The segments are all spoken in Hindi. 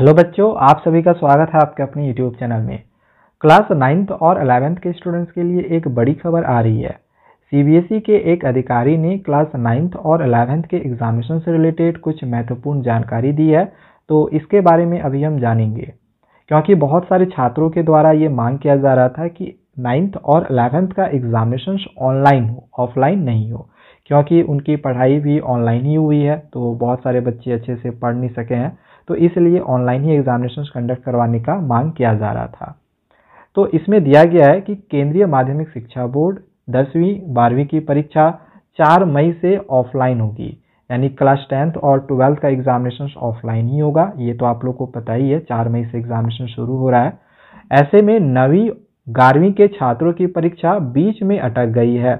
हेलो बच्चों आप सभी का स्वागत है आपके अपने यूट्यूब चैनल में क्लास नाइन्थ और अलेवेंथ के स्टूडेंट्स के लिए एक बड़ी खबर आ रही है सीबीएसई e के एक अधिकारी ने क्लास नाइन्थ और अलेवेंथ के एग्जामिनेशन से रिलेटेड कुछ महत्वपूर्ण जानकारी दी है तो इसके बारे में अभी हम जानेंगे क्योंकि बहुत सारे छात्रों के द्वारा ये मांग किया जा रहा था कि नाइन्थ और अलेवेंथ का एग्जामिनेशन ऑनलाइन हो ऑफलाइन नहीं हो क्योंकि उनकी पढ़ाई भी ऑनलाइन ही हुई है तो बहुत सारे बच्चे अच्छे से पढ़ नहीं सके हैं तो इसलिए ऑनलाइन ही एग्जामिनेशन कंडक्ट करवाने का मांग किया जा रहा था तो इसमें दिया गया है कि केंद्रीय माध्यमिक शिक्षा बोर्ड दसवीं बारहवीं की परीक्षा चार मई से ऑफलाइन होगी यानी क्लास टेंथ और ट्वेल्थ का एग्जामिनेशन ऑफलाइन ही होगा ये तो आप लोग को पता ही है चार मई से एग्जामिनेशन शुरू हो रहा है ऐसे में नवीं ग्यारहवीं के छात्रों की परीक्षा बीच में अटक गई है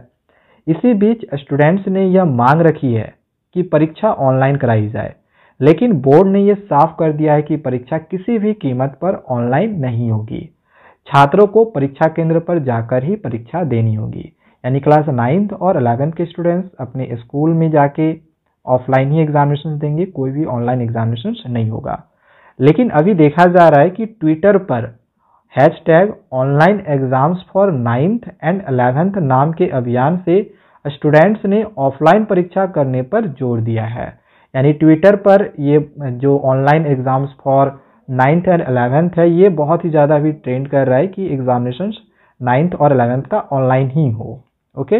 इसी बीच स्टूडेंट्स ने यह मांग रखी है कि परीक्षा ऑनलाइन कराई जाए लेकिन बोर्ड ने यह साफ कर दिया है कि परीक्षा किसी भी कीमत पर ऑनलाइन नहीं होगी छात्रों को परीक्षा केंद्र पर जाकर ही परीक्षा देनी होगी यानी क्लास नाइन्थ और अलेवेंथ के स्टूडेंट्स अपने स्कूल में जाके ऑफलाइन ही एग्जामिनेशन देंगे कोई भी ऑनलाइन एग्जामिनेशन नहीं होगा लेकिन अभी देखा जा रहा है कि ट्विटर पर hashtag online exams for ninth and eleventh नाम के अभियान से स्टूडेंट्स ने ऑफलाइन परीक्षा करने पर जोर दिया है यानी ट्विटर पर ये जो online exams for ninth and eleventh है ये बहुत ही ज़्यादा अभी ट्रेंड कर रहा है कि एग्जामिनेशन नाइन्थ और अलेवेंथ का ऑनलाइन ही हो ओके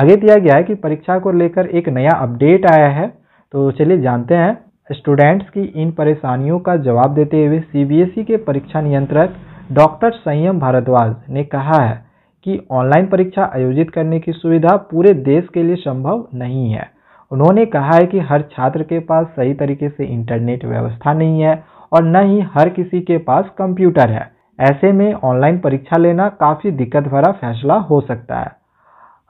आगे दिया गया है कि परीक्षा को लेकर एक नया अपडेट आया है तो चलिए जानते हैं स्टूडेंट्स की इन परेशानियों का जवाब देते हुए सीबीएसई e के परीक्षा नियंत्रक डॉक्टर संयम भारद्वाज ने कहा है कि ऑनलाइन परीक्षा आयोजित करने की सुविधा पूरे देश के लिए संभव नहीं है उन्होंने कहा है कि हर छात्र के पास सही तरीके से इंटरनेट व्यवस्था नहीं है और न ही हर किसी के पास कंप्यूटर है ऐसे में ऑनलाइन परीक्षा लेना काफ़ी दिक्कत भरा फैसला हो सकता है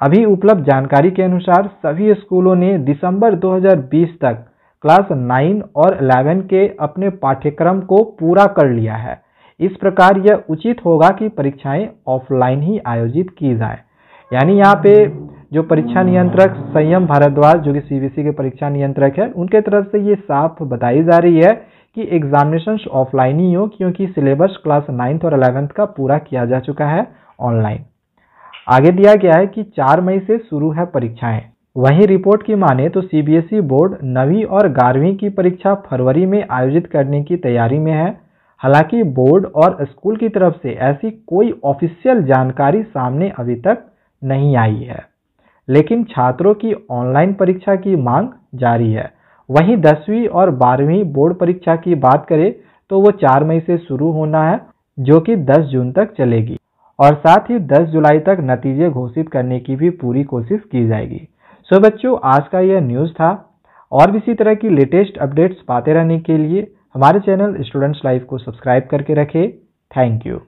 अभी उपलब्ध जानकारी के अनुसार सभी स्कूलों ने दिसंबर 2020 तक क्लास 9 और 11 के अपने पाठ्यक्रम को पूरा कर लिया है इस प्रकार यह उचित होगा कि परीक्षाएं ऑफलाइन ही आयोजित की जाए यानी यहाँ पे जो परीक्षा नियंत्रक संयम भारद्वाज जो कि सीबीएसई के परीक्षा नियंत्रक है उनके तरफ से ये साफ बताई जा रही है कि एग्जामिनेशन ऑफलाइन ही हो क्योंकि सिलेबस क्लास नाइन्थ और अलेवेंथ का पूरा किया जा चुका है ऑनलाइन आगे दिया गया है कि चार मई से शुरू है परीक्षाएं वहीं रिपोर्ट की माने तो सीबीएसई e बोर्ड नवी और ग्यारहवीं की परीक्षा फरवरी में आयोजित करने की तैयारी में है हालांकि बोर्ड और स्कूल की तरफ से ऐसी कोई ऑफिशियल जानकारी सामने अभी तक नहीं आई है लेकिन छात्रों की ऑनलाइन परीक्षा की मांग जारी है वहीं दसवीं और बारहवीं बोर्ड परीक्षा की बात करें तो वो चार मई से शुरू होना है जो कि 10 जून तक चलेगी और साथ ही 10 जुलाई तक नतीजे घोषित करने की भी पूरी कोशिश की जाएगी सो बच्चों आज का यह न्यूज़ था और भी इसी तरह की लेटेस्ट अपडेट्स पाते रहने के लिए हमारे चैनल स्टूडेंट्स लाइफ को सब्सक्राइब करके रखें थैंक यू